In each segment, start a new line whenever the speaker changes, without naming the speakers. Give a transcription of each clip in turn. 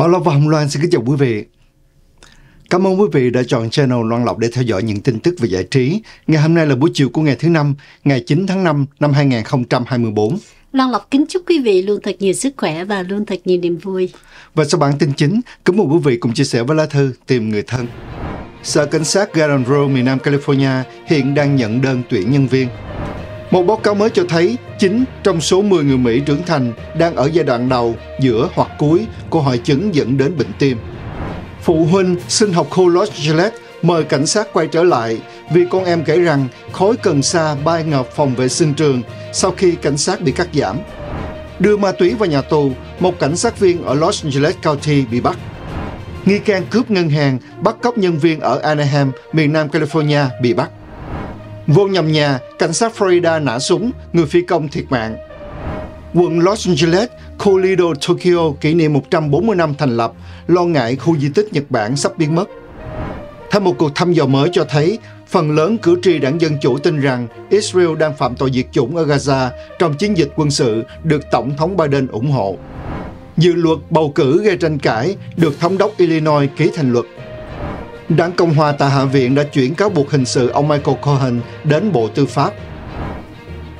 Bảo Lộc và Hồng Loan xin kính chào quý vị. Cảm ơn quý vị đã chọn channel Loan Lộc để theo dõi những tin tức về giải trí. Ngày hôm nay là buổi chiều của ngày thứ năm, ngày 9 tháng 5 năm 2024.
Loan Lộc kính chúc quý vị luôn thật nhiều sức khỏe và luôn thật nhiều niềm vui.
Và sau bản tin chính, kính mời quý vị cùng chia sẻ với lá thư tìm người thân. Sở Cảnh sát Garden Grove, miền Nam California hiện đang nhận đơn tuyển nhân viên. Một báo cáo mới cho thấy 9 trong số 10 người Mỹ trưởng thành đang ở giai đoạn đầu, giữa hoặc cuối của hội chứng dẫn đến bệnh tim. Phụ huynh sinh học Los Angeles mời cảnh sát quay trở lại vì con em kể rằng khói cần sa bay ngập phòng vệ sinh trường sau khi cảnh sát bị cắt giảm. Đưa ma túy vào nhà tù, một cảnh sát viên ở Los Angeles County bị bắt. Nghi can cướp ngân hàng, bắt cóc nhân viên ở Anaheim, miền Nam California bị bắt. Vô nhầm nhà, cảnh sát Florida nã súng, người phi công thiệt mạng. Quận Los Angeles, Kolido, Tokyo kỷ niệm 140 năm thành lập, lo ngại khu di tích Nhật Bản sắp biến mất. Theo một cuộc thăm dò mới cho thấy, phần lớn cử tri đảng Dân Chủ tin rằng Israel đang phạm tội diệt chủng ở Gaza trong chiến dịch quân sự được Tổng thống Biden ủng hộ. Dự luật bầu cử gây tranh cãi được Thống đốc Illinois ký thành luật Đảng Cộng hòa tại Hạ viện đã chuyển cáo buộc hình sự ông Michael Cohen đến Bộ Tư pháp.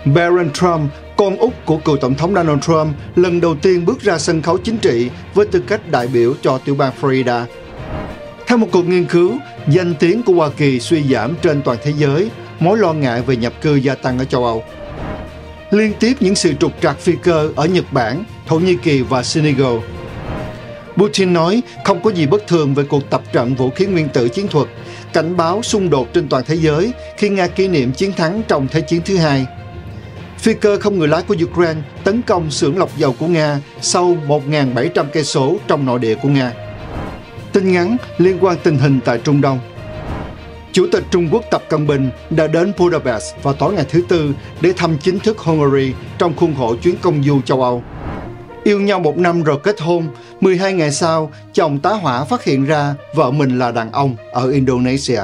Barron Trump, con út của cựu Tổng thống Donald Trump, lần đầu tiên bước ra sân khấu chính trị với tư cách đại biểu cho tiểu bang Florida. Theo một cuộc nghiên cứu, danh tiếng của Hoa Kỳ suy giảm trên toàn thế giới, mối lo ngại về nhập cư gia tăng ở châu Âu. Liên tiếp những sự trục trặc phi cơ ở Nhật Bản, Thổ Nhĩ Kỳ và Senegal Putin nói không có gì bất thường về cuộc tập trận vũ khí nguyên tử chiến thuật, cảnh báo xung đột trên toàn thế giới khi Nga kỷ niệm chiến thắng trong Thế chiến thứ hai. Phi cơ không người lái của Ukraine tấn công xưởng lọc dầu của Nga sau 1.700 cây số trong nội địa của Nga. Tin ngắn liên quan tình hình tại Trung Đông. Chủ tịch Trung Quốc Tập Cận Bình đã đến Budapest vào tối ngày thứ Tư để thăm chính thức Hungary trong khuôn khổ chuyến công du châu Âu. Yêu nhau một năm rồi kết hôn, 12 ngày sau, chồng tá hỏa phát hiện ra vợ mình là đàn ông ở Indonesia.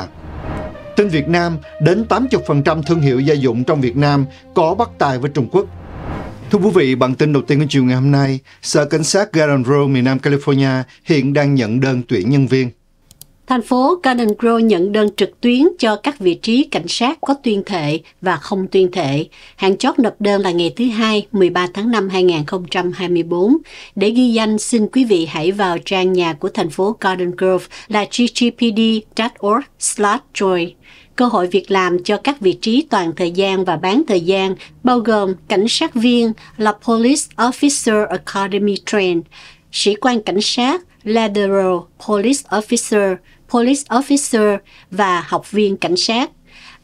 Tin Việt Nam, đến 80% thương hiệu gia dụng trong Việt Nam có bắt tài với Trung Quốc. Thưa quý vị, bản tin đầu tiên của chiều ngày hôm nay, Sở Cảnh sát Garden Grove miền Nam California hiện đang nhận đơn tuyển nhân viên.
Thành phố Garden Grove nhận đơn trực tuyến cho các vị trí cảnh sát có tuyên thệ và không tuyên thệ. Hạn chót nộp đơn là ngày thứ Hai, 13 tháng 5 2024. Để ghi danh, xin quý vị hãy vào trang nhà của thành phố Garden Grove là ggpd.org joy cơ hội việc làm cho các vị trí toàn thời gian và bán thời gian, bao gồm cảnh sát viên là Police Officer Academy Train, sĩ quan cảnh sát, Lateral Police Officer, police officer và học viên cảnh sát.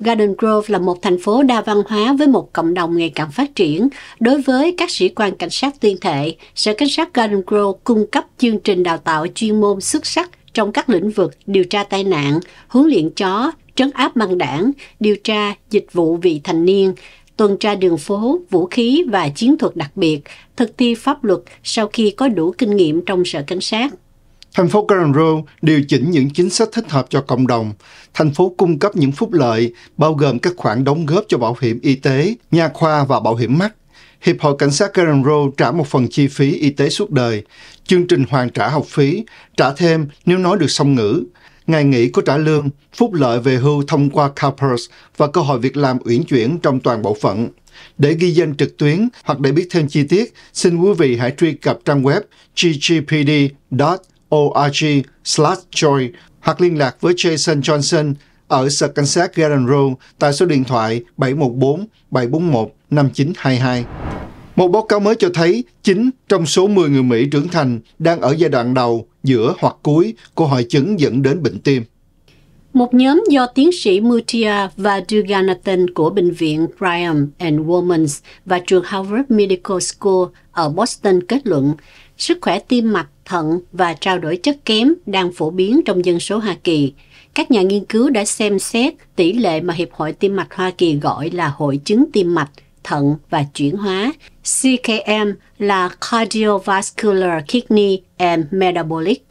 Garden Grove là một thành phố đa văn hóa với một cộng đồng ngày càng phát triển. Đối với các sĩ quan cảnh sát tuyên thệ, Sở Cảnh sát Garden Grove cung cấp chương trình đào tạo chuyên môn xuất sắc trong các lĩnh vực điều tra tai nạn, huấn luyện chó, trấn áp băng đảng, điều tra dịch vụ vị thành niên, tuần tra đường phố, vũ khí và chiến thuật đặc biệt, thực thi pháp luật sau khi có đủ kinh nghiệm trong sở cảnh sát.
Thành phố Crown điều chỉnh những chính sách thích hợp cho cộng đồng. Thành phố cung cấp những phúc lợi, bao gồm các khoản đóng góp cho bảo hiểm y tế, nha khoa và bảo hiểm mắt. Hiệp hội Cảnh sát Karen trả một phần chi phí y tế suốt đời, chương trình hoàn trả học phí, trả thêm nếu nói được song ngữ, ngày nghỉ có trả lương, phúc lợi về hưu thông qua CalPERS và cơ hội việc làm uyển chuyển trong toàn bộ phận. Để ghi danh trực tuyến hoặc để biết thêm chi tiết, xin quý vị hãy truy cập trang web ggpd org/joy hoặc liên lạc với Jason Johnson ở sở cảnh sát Garden Road tại số điện thoại 714 741 5922. Một báo cáo mới cho thấy 9 trong số 10 người Mỹ trưởng thành đang ở giai đoạn đầu, giữa hoặc cuối của hội chứng dẫn đến bệnh tim.
Một nhóm do tiến sĩ Mutia và Duganathan của Bệnh viện Brigham and Women's và trường Harvard Medical School ở Boston kết luận sức khỏe tim mạch thận và trao đổi chất kém đang phổ biến trong dân số Hoa Kỳ. Các nhà nghiên cứu đã xem xét tỷ lệ mà Hiệp hội Tim mạch Hoa Kỳ gọi là hội chứng tim mạch, thận và chuyển hóa. CKM là Cardiovascular Kidney and Metabolic.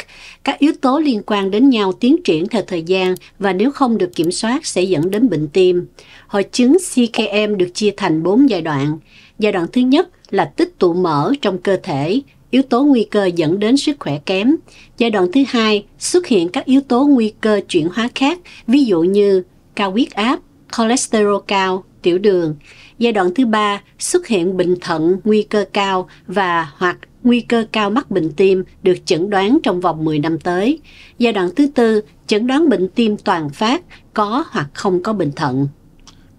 Các yếu tố liên quan đến nhau tiến triển theo thời gian và nếu không được kiểm soát sẽ dẫn đến bệnh tim. Hội chứng CKM được chia thành 4 giai đoạn. Giai đoạn thứ nhất là tích tụ mỡ trong cơ thể, yếu tố nguy cơ dẫn đến sức khỏe kém. Giai đoạn thứ hai, xuất hiện các yếu tố nguy cơ chuyển hóa khác, ví dụ như cao huyết áp, cholesterol cao, tiểu đường. Giai đoạn thứ ba, xuất hiện bệnh thận nguy cơ cao và hoặc nguy cơ cao mắc bệnh tim được chẩn đoán trong vòng 10 năm tới. Giai đoạn thứ tư, chẩn đoán bệnh tim toàn phát, có hoặc không có bệnh thận.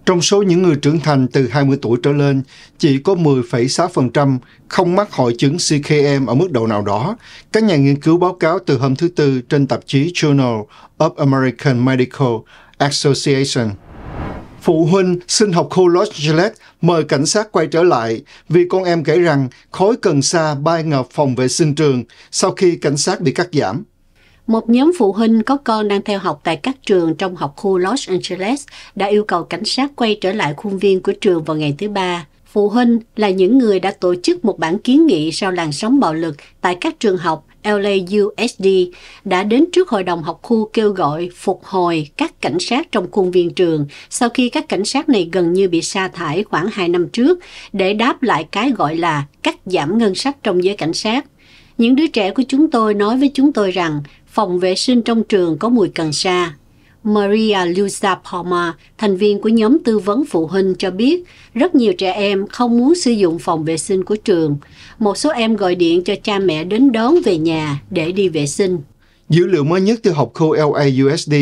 Trong số những người trưởng thành từ 20 tuổi trở lên, chỉ có 10,6% không mắc hội chứng CKM ở mức độ nào đó. Các nhà nghiên cứu báo cáo từ hôm thứ Tư trên tạp chí Journal of American Medical Association. Phụ huynh xin học khu Los Angeles mời cảnh sát quay trở lại vì con em kể rằng khói cần sa bay ngập phòng vệ sinh trường sau khi cảnh sát bị cắt giảm.
Một nhóm phụ huynh có con đang theo học tại các trường trong học khu Los Angeles đã yêu cầu cảnh sát quay trở lại khuôn viên của trường vào ngày thứ Ba. Phụ huynh là những người đã tổ chức một bản kiến nghị sau làn sóng bạo lực tại các trường học LAUSD đã đến trước hội đồng học khu kêu gọi phục hồi các cảnh sát trong khuôn viên trường sau khi các cảnh sát này gần như bị sa thải khoảng 2 năm trước để đáp lại cái gọi là cắt giảm ngân sách trong giới cảnh sát. Những đứa trẻ của chúng tôi nói với chúng tôi rằng phòng vệ sinh trong trường có mùi cần sa. Maria Luisa Palmer, thành viên của nhóm tư vấn phụ huynh cho biết rất nhiều trẻ em không muốn sử dụng phòng vệ sinh của trường. Một số em gọi điện cho cha mẹ đến đón về nhà để đi vệ sinh.
Dữ liệu mới nhất từ học khu LAUSD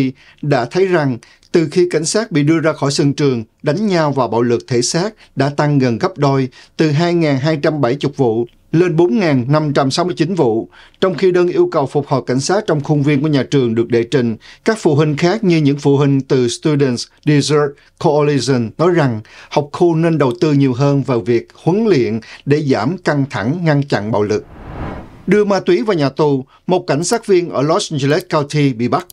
đã thấy rằng từ khi cảnh sát bị đưa ra khỏi sân trường, đánh nhau và bạo lực thể xác đã tăng gần gấp đôi từ 2.270 vụ lên 4.569 vụ, trong khi đơn yêu cầu phục hồi cảnh sát trong khuôn viên của nhà trường được đệ trình. Các phụ huynh khác như những phụ huynh từ Students Desert Coalition nói rằng học khu nên đầu tư nhiều hơn vào việc huấn luyện để giảm căng thẳng ngăn chặn bạo lực. Đưa ma túy vào nhà tù, một cảnh sát viên ở Los Angeles County bị bắt.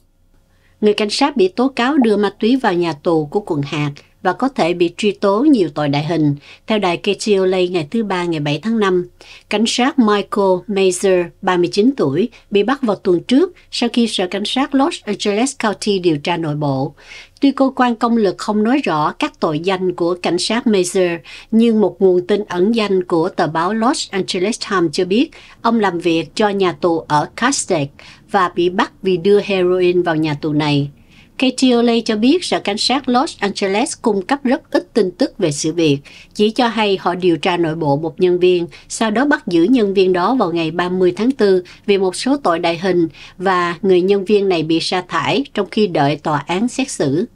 Người cảnh sát bị tố cáo đưa ma túy vào nhà tù của quận hạt và có thể bị truy tố nhiều tội đại hình, theo đài KTLA ngày thứ Ba ngày 7 tháng 5. Cảnh sát Michael Mazer, 39 tuổi, bị bắt vào tuần trước sau khi sở cảnh sát Los Angeles County điều tra nội bộ. Tuy cơ quan công lực không nói rõ các tội danh của cảnh sát Mazer, nhưng một nguồn tin ẩn danh của tờ báo Los Angeles Times cho biết ông làm việc cho nhà tù ở Castaic và bị bắt vì đưa heroin vào nhà tù này. Katie O'Leary cho biết sở cảnh sát Los Angeles cung cấp rất ít tin tức về sự việc, chỉ cho hay họ điều tra nội bộ một nhân viên, sau đó bắt giữ nhân viên đó vào ngày 30 tháng 4 vì một số tội đại hình và người nhân viên này bị sa thải trong khi đợi tòa án xét xử.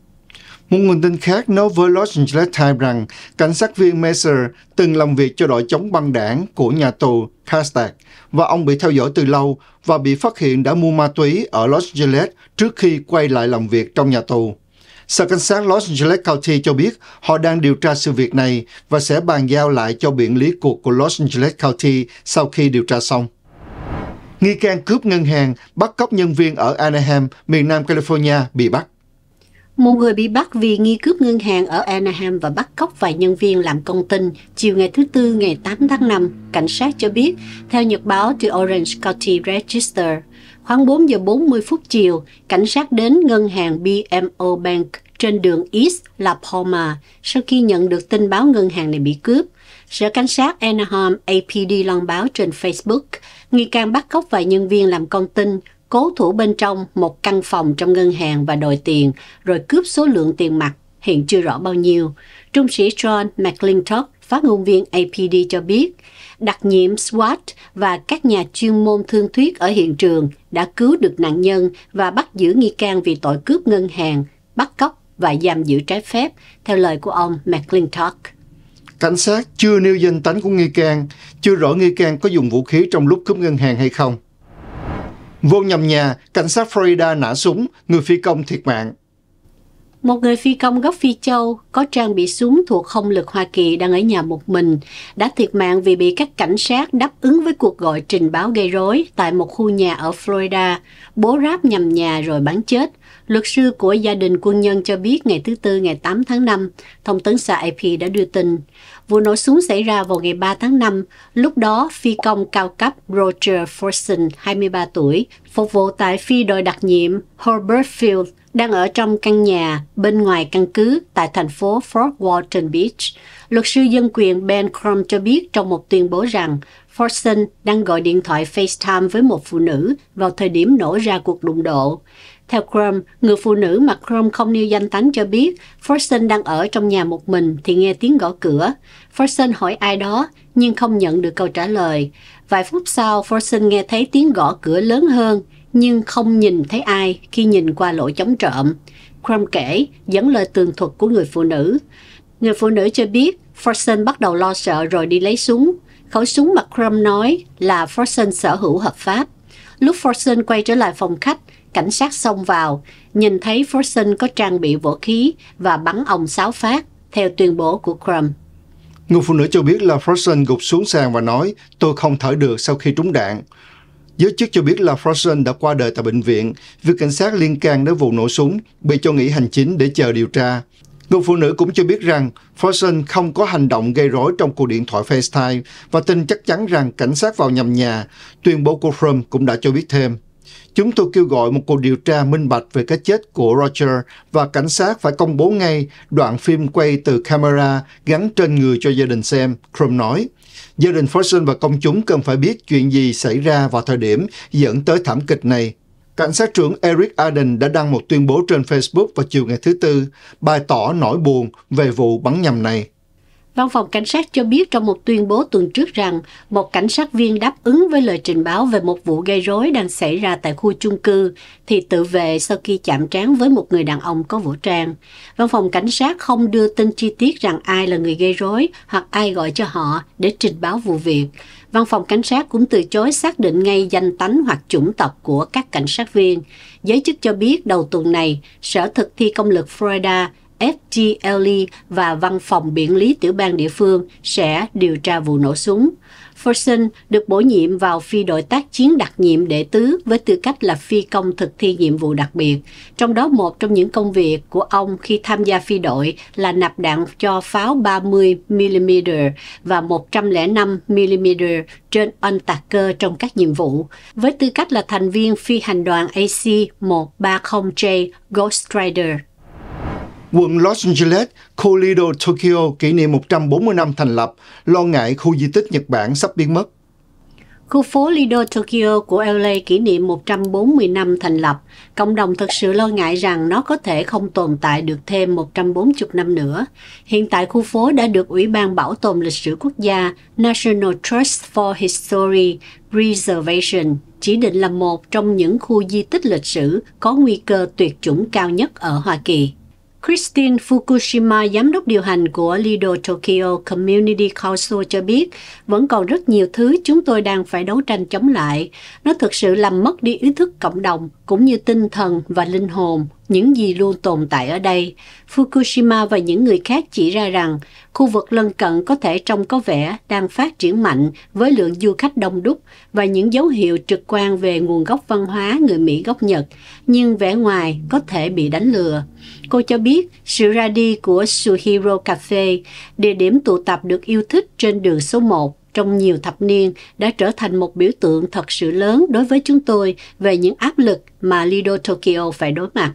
Một nguồn tin khác nói với Los Angeles Times rằng cảnh sát viên Messer từng làm việc cho đội chống băng đảng của nhà tù Kastak và ông bị theo dõi từ lâu và bị phát hiện đã mua ma túy ở Los Angeles trước khi quay lại làm việc trong nhà tù. Sở cảnh sát Los Angeles County cho biết họ đang điều tra sự việc này và sẽ bàn giao lại cho biện lý cuộc của Los Angeles County sau khi điều tra xong. Nghi can cướp ngân hàng, bắt cóc nhân viên ở Anaheim, miền Nam California bị bắt.
Một người bị bắt vì nghi cướp ngân hàng ở Anaheim và bắt cóc vài nhân viên làm công tin. Chiều ngày thứ Tư ngày 8 tháng 5, cảnh sát cho biết, theo nhật báo The Orange County Register, khoảng 4 giờ 40 phút chiều, cảnh sát đến ngân hàng BMO Bank trên đường East La Palma sau khi nhận được tin báo ngân hàng này bị cướp. Sở Cảnh sát Anaheim APD loan báo trên Facebook, nghi can bắt cóc vài nhân viên làm con tin cố thủ bên trong một căn phòng trong ngân hàng và đòi tiền, rồi cướp số lượng tiền mặt, hiện chưa rõ bao nhiêu. Trung sĩ John McClintock, phát ngôn viên APD cho biết, đặc nhiệm SWAT và các nhà chuyên môn thương thuyết ở hiện trường đã cứu được nạn nhân và bắt giữ nghi can
vì tội cướp ngân hàng,
bắt cóc và giam giữ trái phép, theo lời của ông McClintock.
Cảnh sát chưa nêu danh tánh của nghi can, chưa rõ nghi can có dùng vũ khí trong lúc cướp ngân hàng hay không. Vô nhầm nhà, cảnh sát Florida nã súng, người phi công thiệt mạng.
Một người phi công gốc Phi Châu có trang bị súng thuộc không lực Hoa Kỳ đang ở nhà một mình đã thiệt mạng vì bị các cảnh sát đáp ứng với cuộc gọi trình báo gây rối tại một khu nhà ở Florida, bố ráp nhầm nhà rồi bắn chết. Luật sư của gia đình quân nhân cho biết ngày thứ Tư ngày 8 tháng 5, thông tấn xã AP đã đưa tin. Vụ nổ súng xảy ra vào ngày 3 tháng 5, lúc đó phi công cao cấp Roger Forson, 23 tuổi, phục vụ tại phi đội đặc nhiệm Herbert Field, đang ở trong căn nhà bên ngoài căn cứ tại thành phố Fort Walton Beach. Luật sư dân quyền Ben Crum cho biết trong một tuyên bố rằng Forson đang gọi điện thoại FaceTime với một phụ nữ vào thời điểm nổ ra cuộc đụng độ. Theo Crum, người phụ nữ mà Crum không nêu danh tánh cho biết Forson đang ở trong nhà một mình thì nghe tiếng gõ cửa. Forson hỏi ai đó nhưng không nhận được câu trả lời. Vài phút sau, Forson nghe thấy tiếng gõ cửa lớn hơn nhưng không nhìn thấy ai khi nhìn qua lỗ chống trộm. Crum kể dẫn lời tường thuật của người phụ nữ. Người phụ nữ cho biết Forson bắt đầu lo sợ rồi đi lấy súng. Khẩu súng mà Crum nói là Forson sở hữu hợp pháp. Lúc Forson quay trở lại phòng khách, Cảnh sát xông vào, nhìn thấy Forson có trang bị vũ khí và bắn ông sáu phát, theo tuyên bố của
Crum, Người phụ nữ cho biết là Forson gục xuống sàn và nói, tôi không thở được sau khi trúng đạn. Giới chức cho biết là Frozen đã qua đời tại bệnh viện Việc cảnh sát liên can đến vụ nổ súng bị cho nghỉ hành chính để chờ điều tra. Người phụ nữ cũng cho biết rằng Frozen không có hành động gây rối trong cuộc điện thoại FaceTime và tin chắc chắn rằng cảnh sát vào nhầm nhà. Tuyên bố của Trump cũng đã cho biết thêm. Chúng tôi kêu gọi một cuộc điều tra minh bạch về cái chết của Roger và cảnh sát phải công bố ngay đoạn phim quay từ camera gắn trên người cho gia đình xem, Crum nói. Gia đình Ferguson và công chúng cần phải biết chuyện gì xảy ra vào thời điểm dẫn tới thảm kịch này. Cảnh sát trưởng Eric Arden đã đăng một tuyên bố trên Facebook vào chiều ngày thứ Tư, bày tỏ nỗi buồn về vụ bắn nhầm này.
Văn phòng cảnh sát cho biết trong một tuyên bố tuần trước rằng một cảnh sát viên đáp ứng với lời trình báo về một vụ gây rối đang xảy ra tại khu chung cư thì tự vệ sau khi chạm trán với một người đàn ông có vũ trang. Văn phòng cảnh sát không đưa tin chi tiết rằng ai là người gây rối hoặc ai gọi cho họ để trình báo vụ việc. Văn phòng cảnh sát cũng từ chối xác định ngay danh tánh hoặc chủng tộc của các cảnh sát viên. Giới chức cho biết đầu tuần này, Sở thực thi công lực Florida FGLE và văn phòng biện lý tiểu bang địa phương sẽ điều tra vụ nổ súng. Ferson được bổ nhiệm vào phi đội tác chiến đặc nhiệm đệ tứ với tư cách là phi công thực thi nhiệm vụ đặc biệt. Trong đó một trong những công việc của ông khi tham gia phi đội là nạp đạn cho pháo 30mm và 105mm trên Antarctica trong các nhiệm vụ. Với tư cách là thành viên phi hành đoàn AC-130J Ghost Rider
quận Los Angeles, khu Lido Tokyo kỷ niệm 140 năm thành lập, lo ngại khu di tích Nhật Bản sắp biến mất. Khu phố
Lido Tokyo của LA kỷ niệm 140 năm thành lập, cộng đồng thực sự lo ngại rằng nó có thể không tồn tại được thêm 140 năm nữa. Hiện tại khu phố đã được Ủy ban Bảo tồn lịch sử quốc gia National Trust for History Preservation chỉ định là một trong những khu di tích lịch sử có nguy cơ tuyệt chủng cao nhất ở Hoa Kỳ. Christine Fukushima, giám đốc điều hành của Lido Tokyo Community Council cho biết, vẫn còn rất nhiều thứ chúng tôi đang phải đấu tranh chống lại. Nó thực sự làm mất đi ý thức cộng đồng cũng như tinh thần và linh hồn, những gì luôn tồn tại ở đây. Fukushima và những người khác chỉ ra rằng khu vực lân cận có thể trông có vẻ đang phát triển mạnh với lượng du khách đông đúc và những dấu hiệu trực quan về nguồn gốc văn hóa người Mỹ gốc Nhật, nhưng vẻ ngoài có thể bị đánh lừa. Cô cho biết sự ra đi của Suhiro Cafe, địa điểm tụ tập được yêu thích trên đường số 1 trong nhiều thập niên đã trở thành một biểu tượng thật sự lớn đối với chúng tôi về những áp lực mà Lido Tokyo phải đối mặt.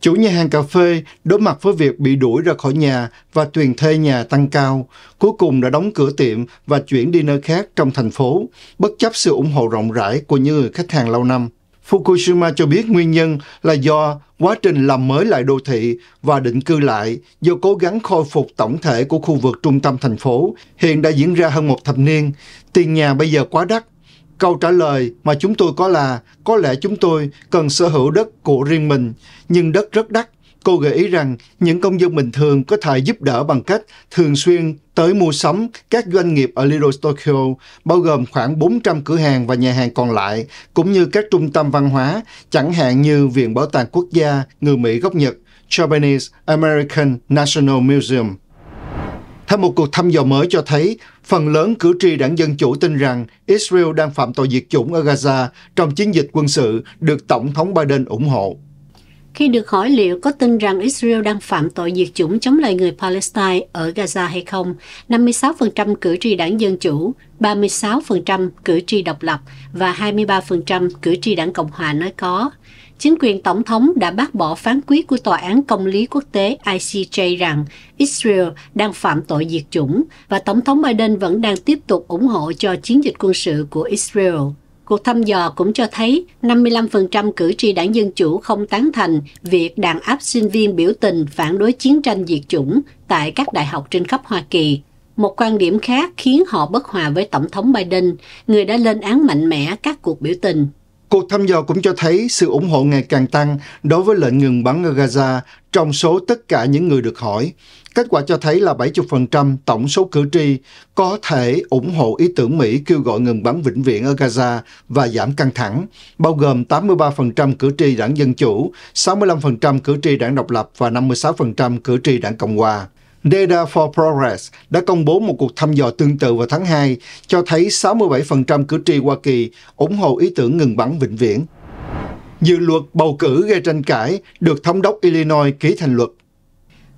Chủ nhà hàng cà phê đối mặt với việc bị đuổi ra khỏi nhà và tiền thuê nhà tăng cao, cuối cùng đã đóng cửa tiệm và chuyển đi nơi khác trong thành phố, bất chấp sự ủng hộ rộng rãi của những người khách hàng lâu năm. Fukushima cho biết nguyên nhân là do quá trình làm mới lại đô thị và định cư lại do cố gắng khôi phục tổng thể của khu vực trung tâm thành phố hiện đã diễn ra hơn một thập niên. Tiền nhà bây giờ quá đắt. Câu trả lời mà chúng tôi có là có lẽ chúng tôi cần sở hữu đất của riêng mình, nhưng đất rất đắt Cô gợi ý rằng những công dân bình thường có thể giúp đỡ bằng cách thường xuyên tới mua sắm các doanh nghiệp ở Little Tokyo, bao gồm khoảng 400 cửa hàng và nhà hàng còn lại, cũng như các trung tâm văn hóa, chẳng hạn như Viện Bảo tàng Quốc gia Người Mỹ gốc Nhật, Japanese American National Museum. Theo một cuộc thăm dò mới cho thấy, phần lớn cử tri đảng Dân Chủ tin rằng Israel đang phạm tội diệt chủng ở Gaza trong chiến dịch quân sự được Tổng thống Biden ủng hộ.
Khi được hỏi liệu có tin rằng Israel đang phạm tội diệt chủng chống lại người Palestine ở Gaza hay không, 56% cử tri đảng Dân Chủ, 36% cử tri độc lập và 23% cử tri đảng Cộng hòa nói có. Chính quyền Tổng thống đã bác bỏ phán quyết của Tòa án Công lý Quốc tế ICJ rằng Israel đang phạm tội diệt chủng và Tổng thống Biden vẫn đang tiếp tục ủng hộ cho chiến dịch quân sự của Israel. Cuộc thăm dò cũng cho thấy 55% cử tri đảng Dân Chủ không tán thành việc đàn áp sinh viên biểu tình phản đối chiến tranh diệt chủng tại các đại học trên khắp Hoa Kỳ. Một quan điểm khác khiến họ bất hòa với Tổng thống Biden, người đã lên án
mạnh mẽ các cuộc biểu tình. Cuộc thăm dò cũng cho thấy sự ủng hộ ngày càng tăng đối với lệnh ngừng bắn ở Gaza trong số tất cả những người được hỏi. Kết quả cho thấy là 70% tổng số cử tri có thể ủng hộ ý tưởng Mỹ kêu gọi ngừng bắn vĩnh viễn ở Gaza và giảm căng thẳng, bao gồm 83% cử tri đảng Dân Chủ, 65% cử tri đảng Độc lập và 56% cử tri đảng Cộng hòa. Data for Progress đã công bố một cuộc thăm dò tương tự vào tháng 2 cho thấy 67% cử tri Hoa Kỳ ủng hộ ý tưởng ngừng bắn vĩnh viễn. Dự luật bầu cử gây tranh cãi được Thống đốc Illinois ký thành luật.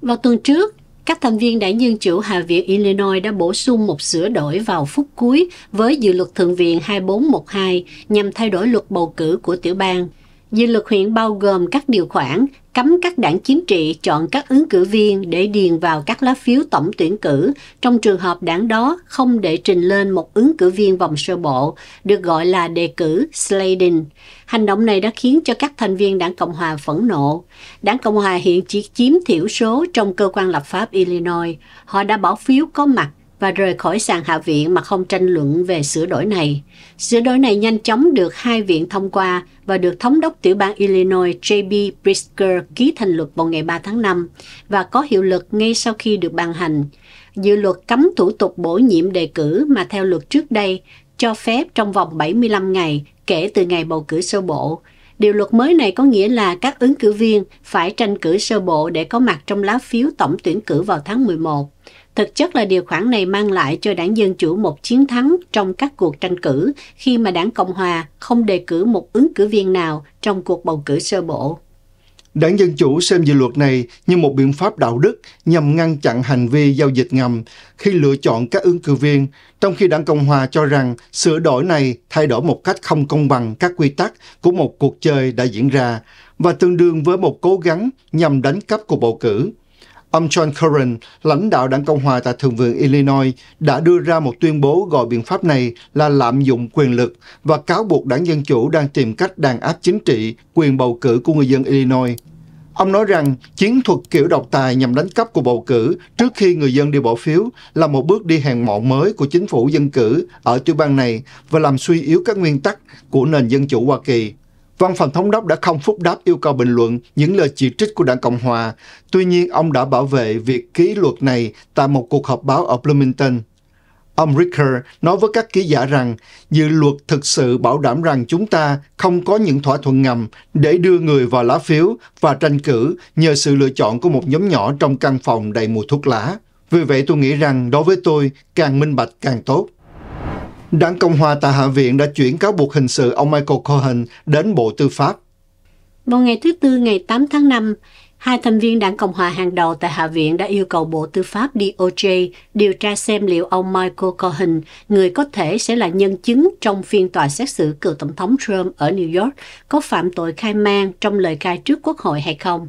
Vào tuần trước, các thành viên đảng Dân Chủ Hạ viện Illinois đã bổ sung một sửa đổi vào phút cuối với dự luật Thượng viện 2412 nhằm thay đổi luật bầu cử của tiểu bang. Dự luật huyện bao gồm các điều khoản cấm các đảng chính trị chọn các ứng cử viên để điền vào các lá phiếu tổng tuyển cử trong trường hợp đảng đó không đệ trình lên một ứng cử viên vòng sơ bộ, được gọi là đề cử Sladen. Hành động này đã khiến cho các thành viên đảng Cộng hòa phẫn nộ. Đảng Cộng hòa hiện chỉ chiếm thiểu số trong cơ quan lập pháp Illinois. Họ đã bỏ phiếu có mặt và rời khỏi sàn hạ viện mà không tranh luận về sửa đổi này. Sửa đổi này nhanh chóng được hai viện thông qua và được thống đốc tiểu bang Illinois J.B. Pritzker ký thành luật vào ngày 3 tháng 5 và có hiệu lực ngay sau khi được ban hành. Dự luật cấm thủ tục bổ nhiệm đề cử mà theo luật trước đây cho phép trong vòng 75 ngày kể từ ngày bầu cử sơ bộ. Điều luật mới này có nghĩa là các ứng cử viên phải tranh cử sơ bộ để có mặt trong lá phiếu tổng tuyển cử vào tháng 11. Thực chất là điều khoản này mang lại cho đảng Dân Chủ một chiến thắng trong các cuộc tranh cử khi mà đảng Cộng Hòa không đề cử một ứng cử viên nào trong cuộc bầu cử sơ bộ.
Đảng Dân Chủ xem dự luật này như một biện pháp đạo đức nhằm ngăn chặn hành vi giao dịch ngầm khi lựa chọn các ứng cử viên, trong khi Đảng Cộng Hòa cho rằng sửa đổi này thay đổi một cách không công bằng các quy tắc của một cuộc chơi đã diễn ra và tương đương với một cố gắng nhằm đánh cắp cuộc bầu cử. Ông John Curran, lãnh đạo đảng Cộng hòa tại Thượng viện Illinois, đã đưa ra một tuyên bố gọi biện pháp này là lạm dụng quyền lực và cáo buộc đảng Dân Chủ đang tìm cách đàn áp chính trị quyền bầu cử của người dân Illinois. Ông nói rằng chiến thuật kiểu độc tài nhằm đánh cắp cuộc bầu cử trước khi người dân đi bỏ phiếu là một bước đi hèn mọn mới của chính phủ dân cử ở tiểu bang này và làm suy yếu các nguyên tắc của nền dân chủ Hoa Kỳ. Văn phòng thống đốc đã không phúc đáp yêu cầu bình luận những lời chỉ trích của đảng Cộng Hòa. Tuy nhiên, ông đã bảo vệ việc ký luật này tại một cuộc họp báo ở Bloomington. Ông Ricker nói với các ký giả rằng dự luật thực sự bảo đảm rằng chúng ta không có những thỏa thuận ngầm để đưa người vào lá phiếu và tranh cử nhờ sự lựa chọn của một nhóm nhỏ trong căn phòng đầy mùi thuốc lá. Vì vậy tôi nghĩ rằng đối với tôi càng minh bạch càng tốt. Đảng Cộng hòa tại Hạ viện đã chuyển cáo buộc hình sự ông Michael Cohen đến Bộ Tư pháp.
Vào ngày thứ Tư ngày 8 tháng 5, hai thành viên đảng Cộng hòa hàng đầu tại Hạ viện đã yêu cầu Bộ Tư pháp DOJ điều tra xem liệu ông Michael Cohen, người có thể sẽ là nhân chứng trong phiên tòa xét xử cựu Tổng thống Trump ở New York, có phạm tội khai man trong lời khai trước Quốc hội hay không.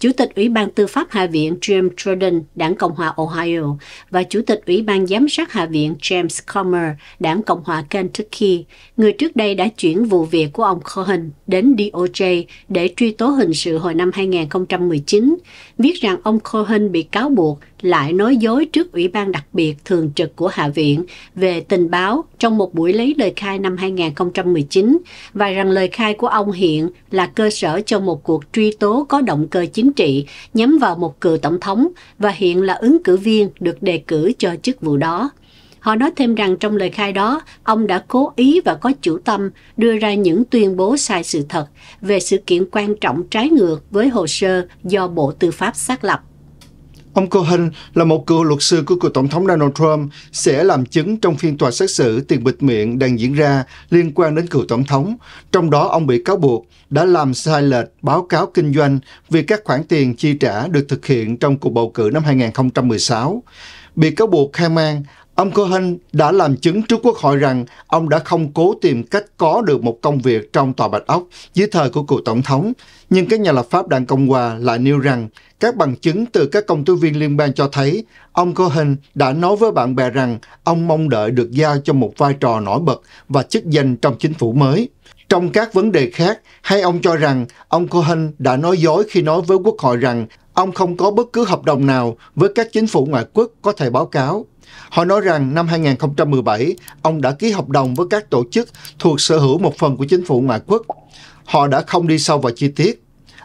Chủ tịch Ủy ban Tư pháp Hạ viện James Jordan, đảng Cộng hòa Ohio, và Chủ tịch Ủy ban Giám sát Hạ viện James Comer, đảng Cộng hòa Kentucky, người trước đây đã chuyển vụ việc của ông Cohen đến DOJ để truy tố hình sự hồi năm 2019, viết rằng ông Cohen bị cáo buộc lại nói dối trước Ủy ban đặc biệt thường trực của Hạ viện về tình báo trong một buổi lấy lời khai năm 2019 và rằng lời khai của ông hiện là cơ sở cho một cuộc truy tố có động cơ chính trị nhắm vào một cựu tổng thống và hiện là ứng cử viên được đề cử cho chức vụ đó. Họ nói thêm rằng trong lời khai đó, ông đã cố ý và có chủ tâm đưa ra những tuyên bố sai sự thật về sự kiện quan trọng trái ngược với hồ sơ do Bộ Tư pháp xác lập.
Ông Cohen là một cựu luật sư của cựu tổng thống Donald Trump sẽ làm chứng trong phiên tòa xét xử tiền bịt miệng đang diễn ra liên quan đến cựu tổng thống, trong đó ông bị cáo buộc đã làm sai lệch báo cáo kinh doanh vì các khoản tiền chi trả được thực hiện trong cuộc bầu cử năm 2016. Bị cáo buộc khai mang Ông Cohen đã làm chứng trước Quốc hội rằng ông đã không cố tìm cách có được một công việc trong Tòa Bạch Ốc dưới thời của cựu Tổng thống nhưng các nhà lập pháp đảng Cộng hòa lại nêu rằng các bằng chứng từ các công tố viên liên bang cho thấy ông Cohen đã nói với bạn bè rằng ông mong đợi được giao cho một vai trò nổi bật và chức danh trong chính phủ mới. Trong các vấn đề khác, hay ông cho rằng ông Cohen đã nói dối khi nói với quốc hội rằng ông không có bất cứ hợp đồng nào với các chính phủ ngoại quốc có thể báo cáo. Họ nói rằng năm 2017, ông đã ký hợp đồng với các tổ chức thuộc sở hữu một phần của chính phủ ngoại quốc. Họ đã không đi sâu vào chi tiết.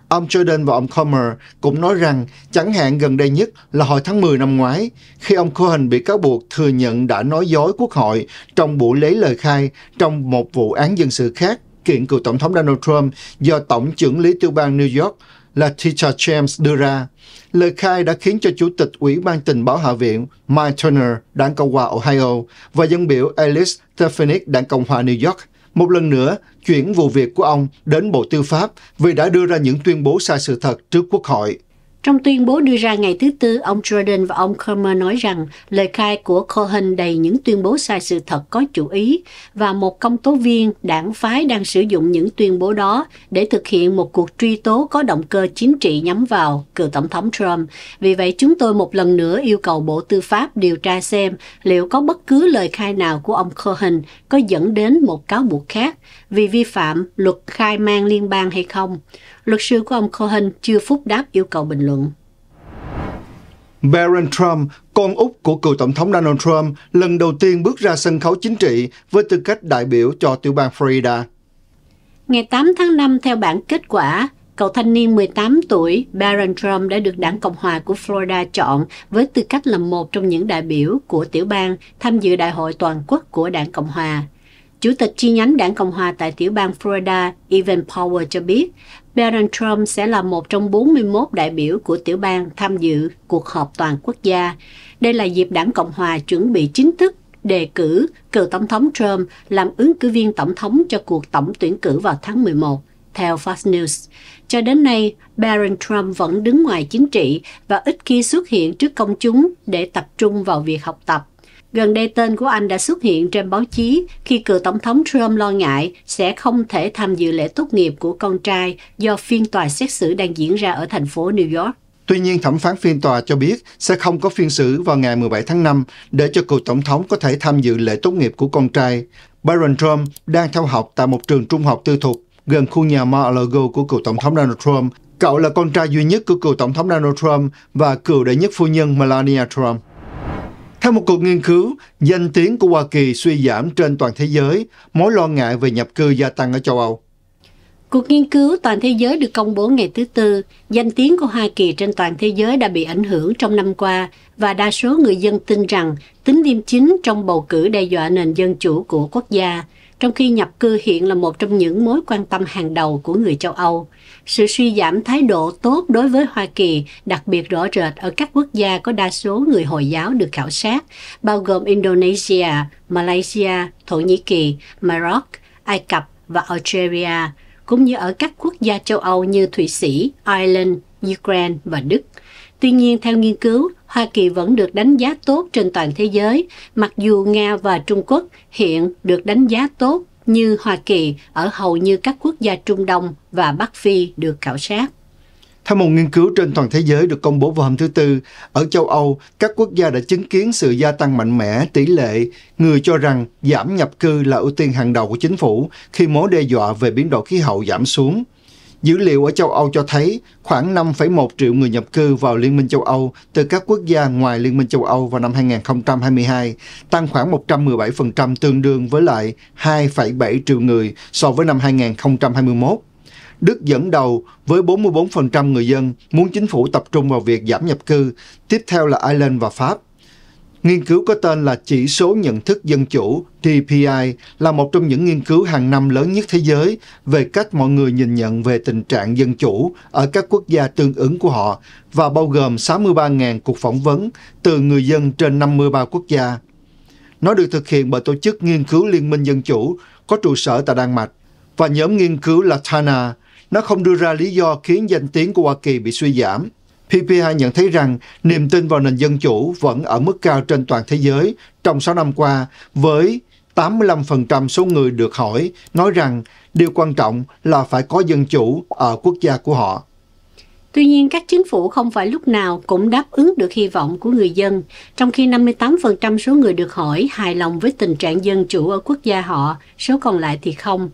Ông Jordan và ông Comer cũng nói rằng chẳng hạn gần đây nhất là hồi tháng 10 năm ngoái, khi ông Cohen bị cáo buộc thừa nhận đã nói dối quốc hội trong buổi lấy lời khai trong một vụ án dân sự khác kiện cựu tổng thống Donald Trump do tổng trưởng lý tiêu bang New York là Tisha James đưa ra. Lời khai đã khiến cho Chủ tịch Ủy ban Tình báo Hạ viện Mike Turner, đảng Cộng hòa Ohio và dân biểu Alice Stefanik, đảng Cộng hòa New York một lần nữa chuyển vụ việc của ông đến Bộ Tư pháp vì đã đưa ra những tuyên bố sai sự thật trước Quốc hội.
Trong tuyên bố đưa ra ngày thứ Tư, ông Jordan và ông Kermer nói rằng lời khai của Cohen đầy những tuyên bố sai sự thật có chủ ý và một công tố viên đảng phái đang sử dụng những tuyên bố đó để thực hiện một cuộc truy tố có động cơ chính trị nhắm vào cựu Tổng thống Trump. Vì vậy, chúng tôi một lần nữa yêu cầu Bộ Tư pháp điều tra xem liệu có bất cứ lời khai nào của ông Cohen có dẫn đến một cáo buộc khác vì vi phạm luật khai mang liên bang hay không. Luật sư của ông Cohen chưa phúc đáp yêu cầu bình luận.
Barron Trump, con út của cựu tổng thống Donald Trump, lần đầu tiên bước ra sân khấu chính trị với tư cách đại biểu cho tiểu bang Florida.
Ngày 8 tháng 5, theo bản kết quả, cậu thanh niên 18 tuổi Barron Trump đã được đảng Cộng hòa của Florida chọn với tư cách là một trong những đại biểu của tiểu bang tham dự đại hội toàn quốc của đảng Cộng hòa. Chủ tịch chi nhánh đảng Cộng hòa tại tiểu bang Florida, Evan Power cho biết, Donald Trump sẽ là một trong 41 đại biểu của tiểu bang tham dự cuộc họp toàn quốc gia. Đây là dịp đảng Cộng Hòa chuẩn bị chính thức đề cử cựu Tổng thống Trump làm ứng cử viên Tổng thống cho cuộc tổng tuyển cử vào tháng 11, theo Fox News. Cho đến nay, Barron Trump vẫn đứng ngoài chính trị và ít khi xuất hiện trước công chúng để tập trung vào việc học tập Gần đây tên của anh đã xuất hiện trên báo chí khi cựu Tổng thống Trump lo ngại sẽ không thể tham dự lễ tốt nghiệp của con trai do phiên tòa xét xử đang diễn ra ở thành phố New York.
Tuy nhiên, thẩm phán phiên tòa cho biết sẽ không có phiên xử vào ngày 17 tháng 5 để cho cựu Tổng thống có thể tham dự lễ tốt nghiệp của con trai. Byron Trump đang theo học tại một trường trung học tư thục gần khu nhà Mar-a-Lago của cựu Tổng thống Donald Trump. Cậu là con trai duy nhất của cựu Tổng thống Donald Trump và cựu đệ nhất phu nhân Melania Trump. Theo một cuộc nghiên cứu, danh tiếng của Hoa Kỳ suy giảm trên toàn thế giới, mối lo ngại về nhập cư gia tăng ở châu Âu.
Cuộc nghiên cứu toàn thế giới được công bố ngày thứ Tư, danh tiếng của Hoa Kỳ trên toàn thế giới đã bị ảnh hưởng trong năm qua và đa số người dân tin rằng tính liêm chính trong bầu cử đe dọa nền dân chủ của quốc gia, trong khi nhập cư hiện là một trong những mối quan tâm hàng đầu của người châu Âu. Sự suy giảm thái độ tốt đối với Hoa Kỳ đặc biệt rõ rệt ở các quốc gia có đa số người Hồi giáo được khảo sát, bao gồm Indonesia, Malaysia, Thổ Nhĩ Kỳ, Maroc, Ai Cập và Algeria, cũng như ở các quốc gia châu Âu như Thụy Sĩ, Ireland, Ukraine và Đức. Tuy nhiên, theo nghiên cứu, Hoa Kỳ vẫn được đánh giá tốt trên toàn thế giới, mặc dù Nga và Trung Quốc hiện được đánh giá tốt như Hoa Kỳ ở hầu như các quốc gia Trung Đông và Bắc Phi được khảo sát.
Theo một nghiên cứu trên toàn thế giới được công bố vào hôm thứ Tư, ở châu Âu, các quốc gia đã chứng kiến sự gia tăng mạnh mẽ tỷ lệ người cho rằng giảm nhập cư là ưu tiên hàng đầu của chính phủ khi mối đe dọa về biến đổi khí hậu giảm xuống. Dữ liệu ở châu Âu cho thấy khoảng 5,1 triệu người nhập cư vào Liên minh châu Âu từ các quốc gia ngoài Liên minh châu Âu vào năm 2022, tăng khoảng 117% tương đương với lại 2,7 triệu người so với năm 2021. Đức dẫn đầu với 44% người dân muốn chính phủ tập trung vào việc giảm nhập cư, tiếp theo là Ireland và Pháp. Nghiên cứu có tên là Chỉ số nhận thức dân chủ TPI là một trong những nghiên cứu hàng năm lớn nhất thế giới về cách mọi người nhìn nhận về tình trạng dân chủ ở các quốc gia tương ứng của họ và bao gồm 63.000 cuộc phỏng vấn từ người dân trên 53 quốc gia. Nó được thực hiện bởi tổ chức nghiên cứu Liên minh Dân Chủ có trụ sở tại Đan Mạch và nhóm nghiên cứu là TANA. Nó không đưa ra lý do khiến danh tiếng của Hoa Kỳ bị suy giảm PPI nhận thấy rằng niềm tin vào nền dân chủ vẫn ở mức cao trên toàn thế giới trong 6 năm qua với 85% số người được hỏi nói rằng điều quan trọng là phải có dân chủ ở quốc gia của họ.
Tuy nhiên, các chính phủ không phải lúc nào cũng đáp ứng được hy vọng của người dân, trong khi 58% số người được hỏi hài lòng với tình trạng dân chủ ở quốc gia họ, số còn lại thì không.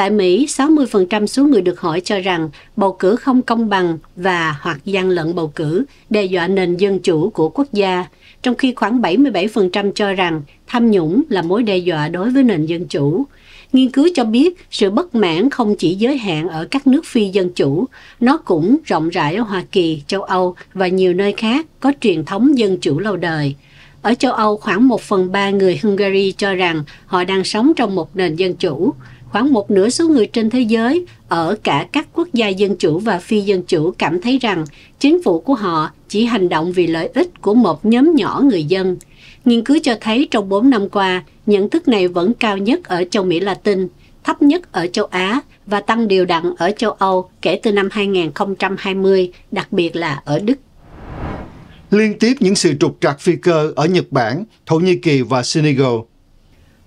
Tại Mỹ, 60% số người được hỏi cho rằng bầu cử không công bằng và hoặc gian lận bầu cử đe dọa nền dân chủ của quốc gia, trong khi khoảng 77% cho rằng tham nhũng là mối đe dọa đối với nền dân chủ. Nghiên cứu cho biết sự bất mãn không chỉ giới hạn ở các nước phi dân chủ, nó cũng rộng rãi ở Hoa Kỳ, châu Âu và nhiều nơi khác có truyền thống dân chủ lâu đời. Ở châu Âu, khoảng 1 phần 3 người Hungary cho rằng họ đang sống trong một nền dân chủ khoảng một nửa số người trên thế giới ở cả các quốc gia dân chủ và phi dân chủ cảm thấy rằng chính phủ của họ chỉ hành động vì lợi ích của một nhóm nhỏ người dân. Nghiên cứu cho thấy trong 4 năm qua, nhận thức này vẫn cao nhất ở châu Mỹ Latin, thấp nhất ở châu Á và tăng đều đặn ở châu Âu kể từ năm 2020, đặc biệt là
ở Đức. Liên tiếp những sự trục trặc phi cơ ở Nhật Bản, Thổ Nhĩ Kỳ và Senegal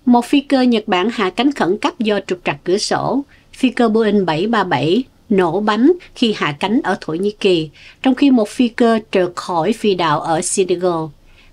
một phi cơ Nhật Bản hạ cánh khẩn cấp do trục trặc cửa sổ. Phi cơ Boeing 737 nổ bánh khi hạ cánh ở Thổ Nhĩ Kỳ, trong khi một phi cơ trượt khỏi phi đạo ở Senegal.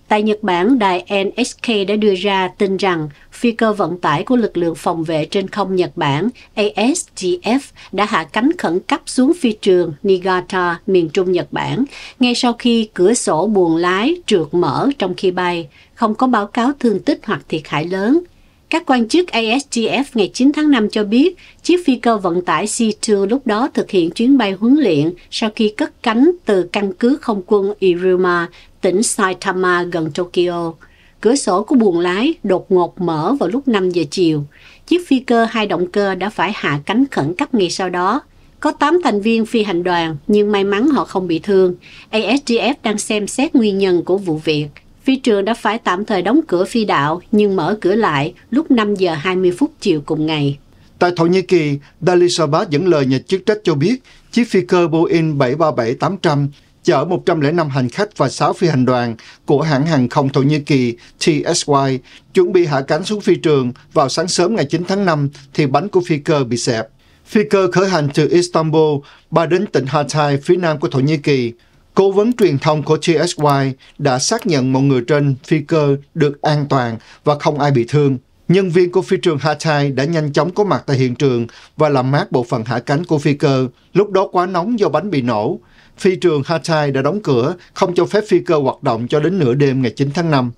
Tại Nhật Bản, đài nsk đã đưa ra tin rằng phi cơ vận tải của lực lượng phòng vệ trên không Nhật Bản ASGF đã hạ cánh khẩn cấp xuống phi trường Niigata, miền trung Nhật Bản, ngay sau khi cửa sổ buồng lái trượt mở trong khi bay, không có báo cáo thương tích hoặc thiệt hại lớn. Các quan chức ASGF ngày 9 tháng 5 cho biết chiếc phi cơ vận tải C-2 lúc đó thực hiện chuyến bay huấn luyện sau khi cất cánh từ căn cứ không quân Iruma, tỉnh Saitama gần Tokyo. Cửa sổ của buồng lái đột ngột mở vào lúc 5 giờ chiều. Chiếc phi cơ hai động cơ đã phải hạ cánh khẩn cấp ngay sau đó. Có 8 thành viên phi hành đoàn, nhưng may mắn họ không bị thương. ASGF đang xem xét nguyên nhân của vụ việc. Phi trường đã phải tạm thời đóng cửa phi đạo nhưng mở cửa lại lúc 5 giờ 20 phút chiều cùng ngày.
Tại Thổ Nhĩ Kỳ, Dali Sabat dẫn lời nhà chức trách cho biết chiếc phi cơ Boeing 737-800 chở 105 hành khách và 6 phi hành đoàn của hãng hàng không Thổ Nhĩ Kỳ TSY chuẩn bị hạ cánh xuống phi trường vào sáng sớm ngày 9 tháng 5 thì bánh của phi cơ bị xẹp. Phi cơ khởi hành từ Istanbul, ba đến tỉnh Hatay phía nam của Thổ Nhĩ Kỳ. Cố vấn truyền thông của GSY đã xác nhận một người trên phi cơ được an toàn và không ai bị thương. Nhân viên của phi trường Hatay đã nhanh chóng có mặt tại hiện trường và làm mát bộ phận hạ cánh của phi cơ. Lúc đó quá nóng do bánh bị nổ. Phi trường Hatay đã đóng cửa, không cho phép phi cơ hoạt động cho đến nửa đêm ngày 9 tháng 5.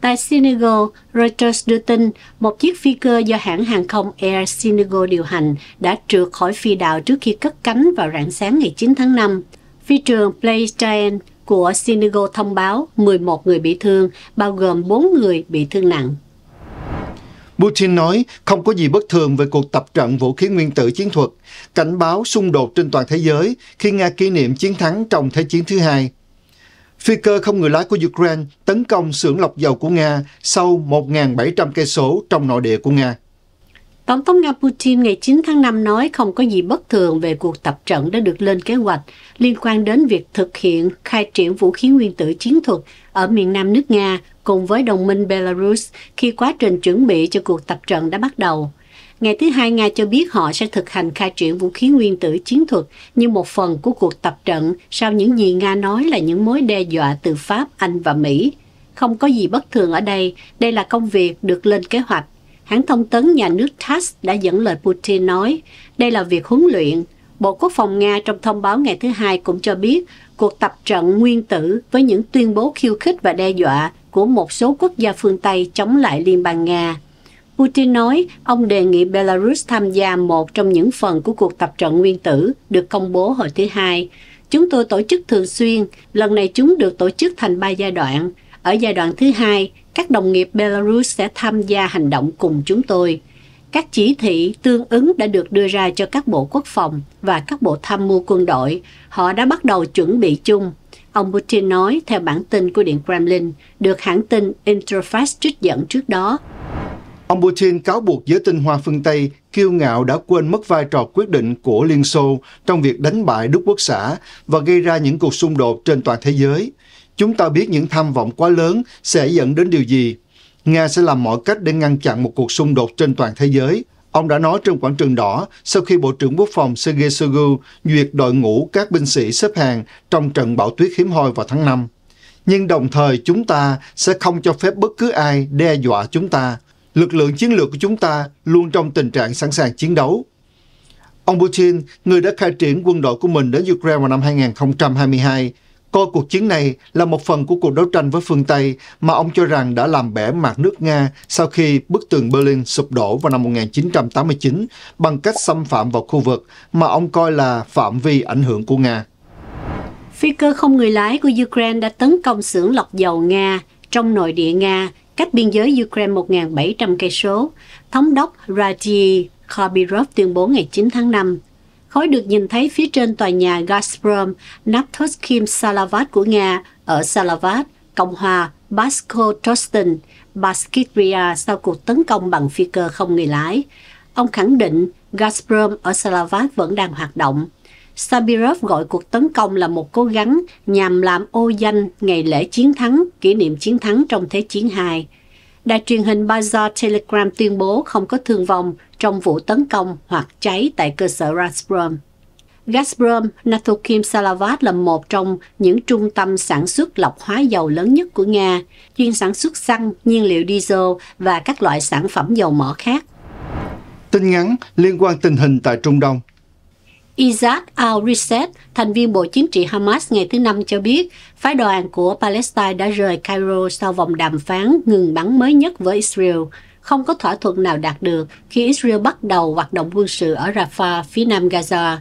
Tại Senegal, Reuters đưa tin một chiếc phi cơ do hãng hàng không Air Senegal điều hành đã trượt khỏi phi đạo trước khi cất cánh vào rạng sáng ngày 9 tháng 5. Phi trường Playstation của Senegal thông báo 11 người bị thương, bao gồm 4 người bị thương nặng.
Putin nói không có gì bất thường về cuộc tập trận vũ khí nguyên tử chiến thuật, cảnh báo xung đột trên toàn thế giới khi Nga kỷ niệm chiến thắng trong Thế chiến thứ hai. Phi cơ không người lái của Ukraine tấn công xưởng lọc dầu của Nga sau 1.700 cây số trong nội địa của Nga. Tổng thống
Nga Putin ngày 9 tháng 5 nói không có gì bất thường về cuộc tập trận đã được lên kế hoạch liên quan đến việc thực hiện khai triển vũ khí nguyên tử chiến thuật ở miền nam nước Nga cùng với đồng minh Belarus khi quá trình chuẩn bị cho cuộc tập trận đã bắt đầu. Ngày thứ hai, Nga cho biết họ sẽ thực hành khai triển vũ khí nguyên tử chiến thuật như một phần của cuộc tập trận sau những gì Nga nói là những mối đe dọa từ Pháp, Anh và Mỹ. Không có gì bất thường ở đây, đây là công việc được lên kế hoạch hãng thông tấn nhà nước TASS đã dẫn lời Putin nói đây là việc huấn luyện. Bộ Quốc phòng Nga trong thông báo ngày thứ Hai cũng cho biết cuộc tập trận nguyên tử với những tuyên bố khiêu khích và đe dọa của một số quốc gia phương Tây chống lại Liên bang Nga. Putin nói ông đề nghị Belarus tham gia một trong những phần của cuộc tập trận nguyên tử được công bố hồi thứ Hai. Chúng tôi tổ chức thường xuyên, lần này chúng được tổ chức thành ba giai đoạn. Ở giai đoạn thứ hai, các đồng nghiệp Belarus sẽ tham gia hành động cùng chúng tôi. Các chỉ thị tương ứng đã được đưa ra cho các bộ quốc phòng và các bộ tham mưu quân đội. Họ đã bắt đầu chuẩn bị chung. Ông Putin nói theo bản tin của Điện Kremlin, được hãng tin Interfax trích dẫn trước đó.
Ông Putin cáo buộc giới tinh hoa phương Tây kiêu ngạo đã quên mất vai trò quyết định của Liên Xô trong việc đánh bại Đức Quốc xã và gây ra những cuộc xung đột trên toàn thế giới. Chúng ta biết những tham vọng quá lớn sẽ dẫn đến điều gì. Nga sẽ làm mọi cách để ngăn chặn một cuộc xung đột trên toàn thế giới. Ông đã nói trên quảng trường đỏ sau khi Bộ trưởng Quốc phòng Sergei Shoigu duyệt đội ngũ các binh sĩ xếp hàng trong trận bão tuyết hiếm hoi vào tháng 5. Nhưng đồng thời chúng ta sẽ không cho phép bất cứ ai đe dọa chúng ta. Lực lượng chiến lược của chúng ta luôn trong tình trạng sẵn sàng chiến đấu. Ông Putin, người đã khai triển quân đội của mình đến Ukraine vào năm 2022, coi cuộc chiến này là một phần của cuộc đấu tranh với phương Tây mà ông cho rằng đã làm bẻ mặt nước Nga sau khi bức tường Berlin sụp đổ vào năm 1989 bằng cách xâm phạm vào khu vực mà ông coi là phạm vi ảnh hưởng của Nga.
Phi cơ không người lái của Ukraine đã tấn công xưởng lọc dầu Nga trong nội địa Nga, cách biên giới Ukraine 1.700 cây số. Thống đốc Raji Khabirov tuyên bố ngày 9 tháng 5 khói được nhìn thấy phía trên tòa nhà Gazprom kim Salavat của Nga ở Salavat, Cộng hòa Basco-Trostin, Baskitria sau cuộc tấn công bằng phi cơ không người lái. Ông khẳng định Gazprom ở Salavat vẫn đang hoạt động. Sabirov gọi cuộc tấn công là một cố gắng nhằm làm ô danh ngày lễ chiến thắng, kỷ niệm chiến thắng trong Thế chiến II đài truyền hình Bazaar Telegram tuyên bố không có thương vong trong vụ tấn công hoặc cháy tại cơ sở Gazprom. Gazprom Natokim Salavat là một trong những trung tâm sản xuất lọc hóa dầu lớn nhất của Nga, chuyên sản xuất xăng, nhiên liệu diesel và các loại sản phẩm dầu mỏ khác.
Tin ngắn liên quan tình hình tại Trung Đông –
Isaac al-Risset, thành viên Bộ Chính trị Hamas ngày thứ Năm cho biết, phái đoàn của Palestine đã rời Cairo sau vòng đàm phán ngừng bắn mới nhất với Israel. Không có thỏa thuận nào đạt được khi Israel bắt đầu hoạt động quân sự ở Rafah, phía nam Gaza.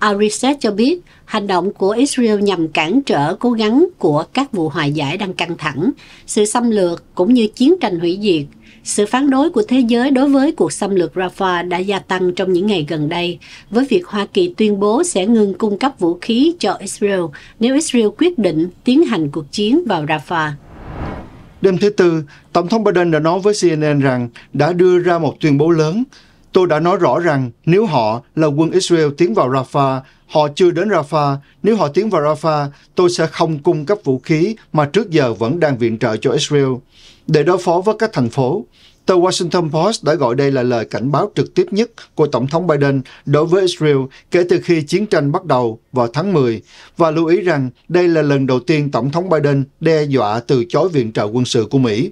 Al-Risset cho biết, hành động của Israel nhằm cản trở cố gắng của các vụ hòa giải đang căng thẳng, sự xâm lược cũng như chiến tranh hủy diệt sự phản đối của thế giới đối với cuộc xâm lược Rafah đã gia tăng trong những ngày gần đây, với việc Hoa Kỳ tuyên bố sẽ ngừng cung cấp vũ khí cho Israel nếu Israel quyết định tiến hành cuộc chiến vào Rafah.
Đêm thứ Tư, Tổng thống Biden đã nói với CNN rằng đã đưa ra một tuyên bố lớn. Tôi đã nói rõ rằng nếu họ là quân Israel tiến vào Rafah, họ chưa đến Rafah. Nếu họ tiến vào Rafah, tôi sẽ không cung cấp vũ khí mà trước giờ vẫn đang viện trợ cho Israel. Để đối phó với các thành phố, tờ Washington Post đã gọi đây là lời cảnh báo trực tiếp nhất của Tổng thống Biden đối với Israel kể từ khi chiến tranh bắt đầu vào tháng 10 và lưu ý rằng đây là lần đầu tiên Tổng thống Biden đe dọa từ chối viện trợ quân sự của Mỹ.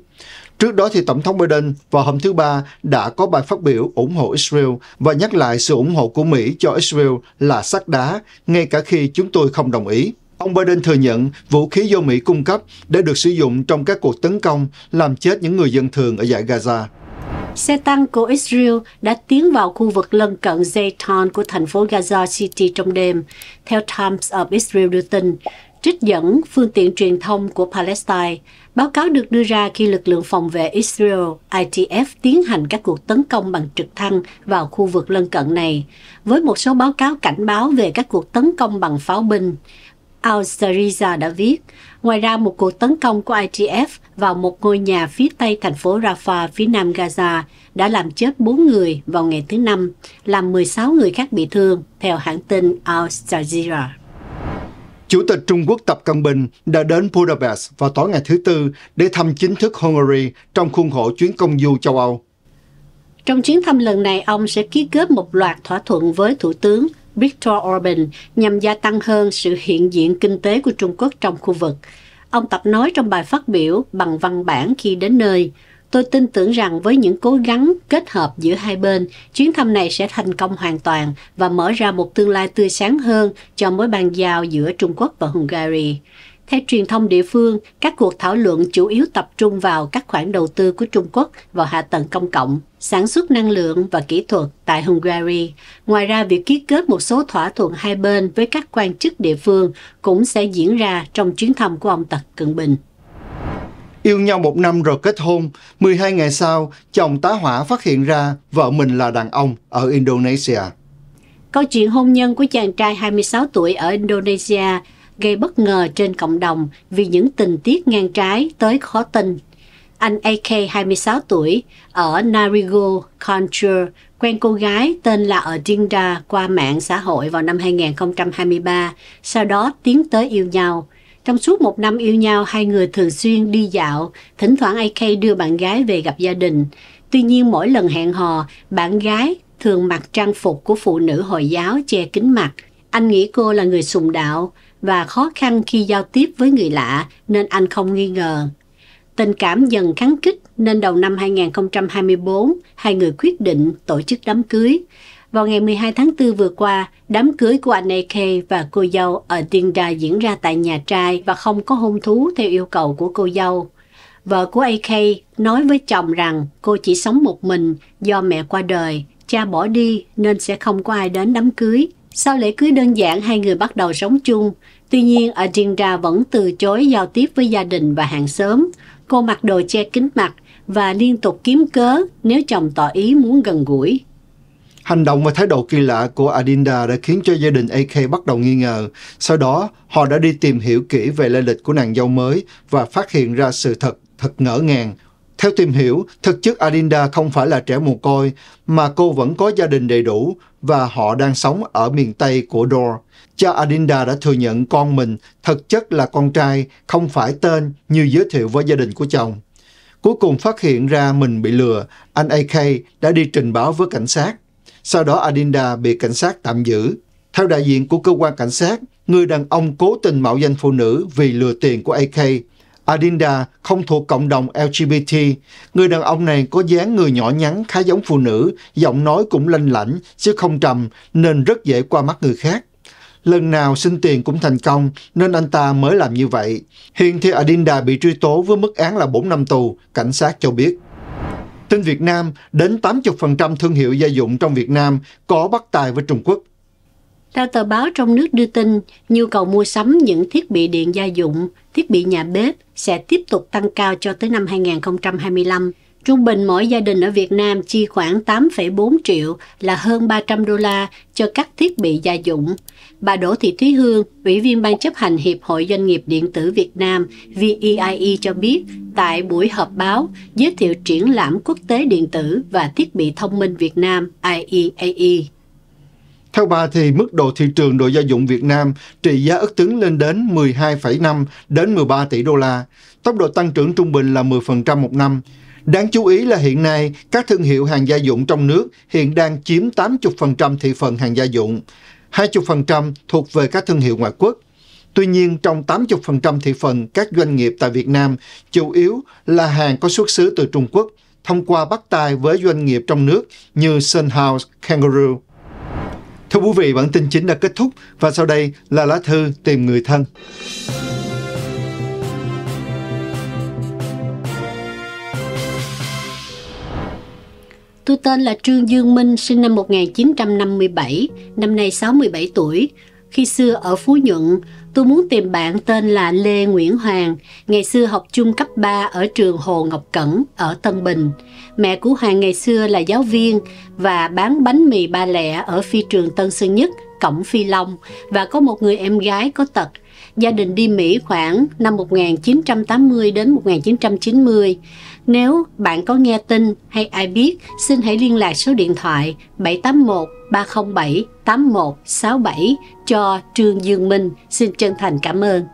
Trước đó thì Tổng thống Biden vào hôm thứ Ba đã có bài phát biểu ủng hộ Israel và nhắc lại sự ủng hộ của Mỹ cho Israel là sắt đá, ngay cả khi chúng tôi không đồng ý. Ông Biden thừa nhận vũ khí do Mỹ cung cấp đã được sử dụng trong các cuộc tấn công làm chết những người dân thường ở giải Gaza.
Xe tăng của Israel đã tiến vào khu vực lân cận Zayton của thành phố Gaza City trong đêm, theo Times of Israel đưa tin, trích dẫn phương tiện truyền thông của Palestine. Báo cáo được đưa ra khi lực lượng phòng vệ Israel ITF tiến hành các cuộc tấn công bằng trực thăng vào khu vực lân cận này, với một số báo cáo cảnh báo về các cuộc tấn công bằng pháo binh al đã viết. Ngoài ra, một cuộc tấn công của ITF vào một ngôi nhà phía tây thành phố Rafah, phía nam Gaza, đã làm chết 4 người vào ngày thứ Năm, làm 16 người khác bị thương, theo hãng tin al
Chủ tịch Trung Quốc Tập Cận Bình đã đến Budapest vào tối ngày thứ Tư để thăm chính thức Hungary trong khuôn khổ chuyến công du châu Âu.
Trong chuyến thăm lần này, ông sẽ ký kết một loạt thỏa thuận với Thủ tướng Viktor Orbán nhằm gia tăng hơn sự hiện diện kinh tế của Trung Quốc trong khu vực. Ông Tập nói trong bài phát biểu bằng văn bản khi đến nơi, Tôi tin tưởng rằng với những cố gắng kết hợp giữa hai bên, chuyến thăm này sẽ thành công hoàn toàn và mở ra một tương lai tươi sáng hơn cho mối bàn giao giữa Trung Quốc và Hungary. Theo truyền thông địa phương, các cuộc thảo luận chủ yếu tập trung vào các khoản đầu tư của Trung Quốc vào hạ tầng công cộng, sản xuất năng lượng và kỹ thuật tại Hungary. Ngoài ra, việc ký kết một số thỏa thuận hai bên với các quan chức địa phương cũng sẽ diễn ra trong chuyến thăm của ông Tập Cận
Bình. Yêu nhau một năm rồi kết hôn, 12 ngày sau, chồng tá hỏa phát hiện ra vợ mình là đàn ông ở Indonesia.
Câu chuyện hôn nhân của chàng trai 26 tuổi ở Indonesia gây bất ngờ trên cộng đồng vì những tình tiết ngang trái tới khó tin. Anh AK 26 tuổi ở Narigo, Contra quen cô gái tên là ở Dinda qua mạng xã hội vào năm 2023, sau đó tiến tới yêu nhau. Trong suốt một năm yêu nhau, hai người thường xuyên đi dạo, thỉnh thoảng AK đưa bạn gái về gặp gia đình. Tuy nhiên mỗi lần hẹn hò, bạn gái thường mặc trang phục của phụ nữ Hồi giáo che kín mặt. Anh nghĩ cô là người sùng đạo, và khó khăn khi giao tiếp với người lạ nên anh không nghi ngờ. Tình cảm dần kháng kích nên đầu năm 2024, hai người quyết định tổ chức đám cưới. Vào ngày 12 tháng 4 vừa qua, đám cưới của anh AK và cô dâu ở Tiên Đà diễn ra tại nhà trai và không có hôn thú theo yêu cầu của cô dâu. Vợ của AK nói với chồng rằng cô chỉ sống một mình do mẹ qua đời, cha bỏ đi nên sẽ không có ai đến đám cưới. Sau lễ cưới đơn giản, hai người bắt đầu sống chung. Tuy nhiên, Adinda vẫn từ chối giao tiếp với gia đình và hàng xóm. Cô mặc đồ che kính mặt và liên tục kiếm cớ nếu chồng tỏ ý muốn gần gũi.
Hành động và thái độ kỳ lạ của Adinda đã khiến cho gia đình AK bắt đầu nghi ngờ. Sau đó, họ đã đi tìm hiểu kỹ về lê lịch của nàng dâu mới và phát hiện ra sự thật thật ngỡ ngàng theo tìm hiểu, thực chất Adinda không phải là trẻ mồ côi, mà cô vẫn có gia đình đầy đủ và họ đang sống ở miền Tây của Dor. Cha Adinda đã thừa nhận con mình thực chất là con trai, không phải tên như giới thiệu với gia đình của chồng. Cuối cùng phát hiện ra mình bị lừa, anh AK đã đi trình báo với cảnh sát. Sau đó Adinda bị cảnh sát tạm giữ. Theo đại diện của cơ quan cảnh sát, người đàn ông cố tình mạo danh phụ nữ vì lừa tiền của AK Adinda không thuộc cộng đồng LGBT. Người đàn ông này có dáng người nhỏ nhắn khá giống phụ nữ, giọng nói cũng lanh lảnh, chứ không trầm nên rất dễ qua mắt người khác. Lần nào xin tiền cũng thành công nên anh ta mới làm như vậy. Hiện thì Adinda bị truy tố với mức án là 4 năm tù, cảnh sát cho biết. Tin Việt Nam, đến 80% thương hiệu gia dụng trong Việt Nam có bắt tài với Trung Quốc.
Theo tờ báo trong nước đưa tin, nhu cầu mua sắm những thiết bị điện gia dụng, thiết bị nhà bếp sẽ tiếp tục tăng cao cho tới năm 2025. Trung bình mỗi gia đình ở Việt Nam chi khoảng 8,4 triệu là hơn 300 đô la cho các thiết bị gia dụng. Bà Đỗ Thị Thúy Hương, Ủy viên Ban chấp hành Hiệp hội Doanh nghiệp Điện tử Việt Nam VEIE e cho biết tại buổi họp báo giới thiệu triển lãm quốc tế điện tử và thiết bị thông minh Việt Nam IEAE.
Theo bà thì mức độ thị trường đồ gia dụng Việt Nam trị giá ước tính lên đến 12,5 đến 13 tỷ đô la, tốc độ tăng trưởng trung bình là 10% một năm. Đáng chú ý là hiện nay, các thương hiệu hàng gia dụng trong nước hiện đang chiếm 80% thị phần hàng gia dụng, 20% thuộc về các thương hiệu ngoại quốc. Tuy nhiên, trong 80% thị phần các doanh nghiệp tại Việt Nam, chủ yếu là hàng có xuất xứ từ Trung Quốc, thông qua bắt tay với doanh nghiệp trong nước như Sunhouse, Kangaroo. Thưa quý vị, bản tin chính đã kết thúc và sau đây là lá thư tìm người thân.
Tôi tên là Trương Dương Minh, sinh năm 1957, năm nay 67 tuổi. Khi xưa ở Phú Nhuận, Tôi muốn tìm bạn tên là Lê Nguyễn Hoàng, ngày xưa học chung cấp 3 ở trường Hồ Ngọc Cẩn ở Tân Bình. Mẹ của Hoàng ngày xưa là giáo viên và bán bánh mì ba lẻ ở phi trường Tân Sơn Nhất, Cổng Phi Long và có một người em gái có tật. Gia đình đi Mỹ khoảng năm 1980 đến 1990. Nếu bạn có nghe tin hay ai biết, xin hãy liên lạc số điện thoại 781 307 8167 cho Trương Dương Minh. Xin chân
thành cảm ơn.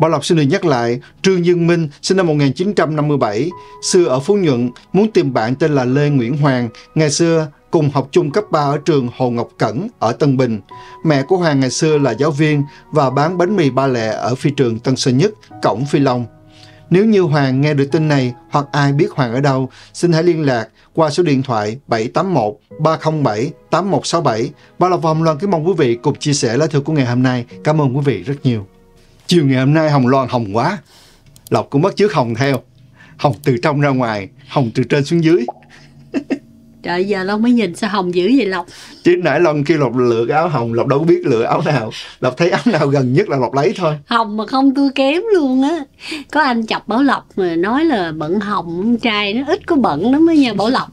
Bảo Lộc xin được nhắc lại, Trương Dương Minh sinh năm 1957, xưa ở Phú Nhuận, muốn tìm bạn tên là Lê Nguyễn Hoàng, ngày xưa cùng học chung cấp 3 ở trường Hồ Ngọc Cẩn ở Tân Bình. Mẹ của Hoàng ngày xưa là giáo viên và bán bánh mì ba lẹ ở phi trường Tân Sơn Nhất, Cổng Phi Long. Nếu như Hoàng nghe được tin này hoặc ai biết Hoàng ở đâu, xin hãy liên lạc qua số điện thoại 781 307 8167. Ba Lộc Hồng Loan kính mong quý vị cùng chia sẻ lá thư của ngày hôm nay. Cảm ơn quý vị rất nhiều. Chiều ngày hôm nay Hồng Loan hồng quá. Lộc cũng bắt chước hồng theo. Hồng từ trong ra ngoài, hồng từ trên xuống dưới
trời giờ Long mới nhìn sao hồng dữ vậy Lộc
chứ nãy Long kêu Lộc lựa áo hồng Lộc đâu biết lựa áo nào Lộc thấy áo nào gần nhất là Lộc lấy thôi
hồng mà không tôi kém luôn á có anh chọc Bảo Lộc mà nói là bận hồng trai nó ít có bận lắm á nha Bảo Lộc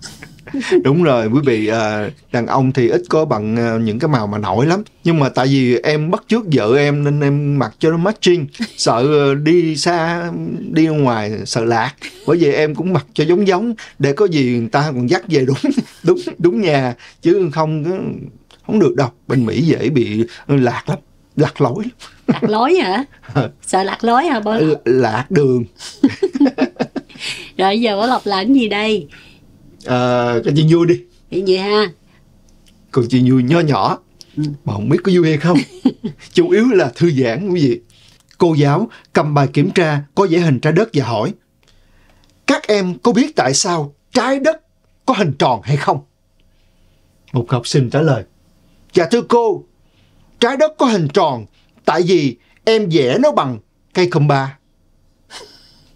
đúng rồi quý vị à, đàn ông thì ít có bằng à, những cái màu mà nổi lắm nhưng mà tại vì em bắt trước vợ em nên em mặc cho nó matching sợ à, đi xa đi ngoài sợ lạc bởi vì em cũng mặc cho giống giống để có gì người ta còn dắt về đúng đúng đúng nhà chứ không không được đâu bên mỹ dễ bị lạc lắm lạc lối
lạc lối hả sợ lạc lối hả bố
lạc đường
rồi giờ bố lộc làm gì đây
à, cái chuyện vui đi chuyện gì ha còn chuyện vui nho nhỏ ừ. mà không biết có vui hay không chủ yếu là thư giãn quý vị cô giáo cầm bài kiểm tra có vẽ hình trái đất và hỏi các em có biết tại sao trái đất có hình tròn hay không một học sinh trả lời dạ thưa cô trái đất có hình tròn tại vì em vẽ nó bằng cây khum ba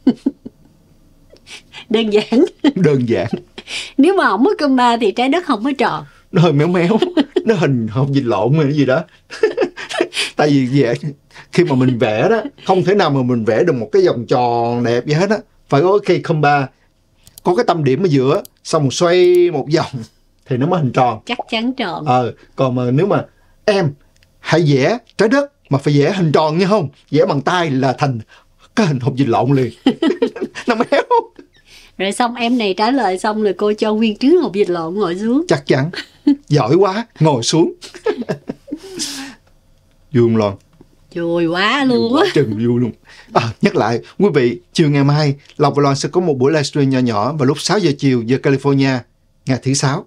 đơn giản đơn giản
nếu mà không có cơm ba thì trái đất không có tròn
nó hơi méo méo nó hình không gì lộn hay gì đó tại vì vẽ khi mà mình vẽ đó không thể nào mà mình vẽ được một cái vòng tròn đẹp gì hết á phải có cái không ba có cái tâm điểm ở giữa xong một xoay một vòng thì nó mới hình tròn
chắc chắn tròn
ờ còn mà nếu mà em hãy vẽ trái đất mà phải vẽ hình tròn như không vẽ bằng tay là thành cái hình hộp dịch lộn liền nó
méo rồi xong em này trả lời xong rồi cô cho nguyên trứng hộp vịt lộn ngồi xuống
chắc chắn giỏi quá ngồi xuống vui luôn
vui quá
luôn vui quá chừng vui luôn à, nhắc lại quý vị chiều ngày mai lộc và loan sẽ có một buổi livestream nhỏ nhỏ vào lúc 6 giờ chiều giờ california ngày thứ sáu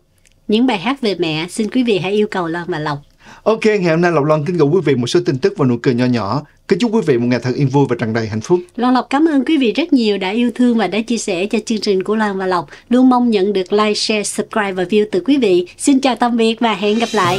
những bài hát về mẹ xin quý vị hãy yêu cầu loan và lộc
Ok, ngày hôm nay Lộc Loan kính gửi quý vị một số tin tức và nụ cười nhỏ nhỏ Kính chúc quý vị một ngày thật yên vui và tràn đầy hạnh phúc.
Loan Lộc cảm ơn quý vị rất nhiều đã yêu thương và đã chia sẻ cho chương trình của Loan và Lộc. Luôn mong nhận được like, share, subscribe và view từ quý vị. Xin chào tạm biệt và hẹn gặp lại.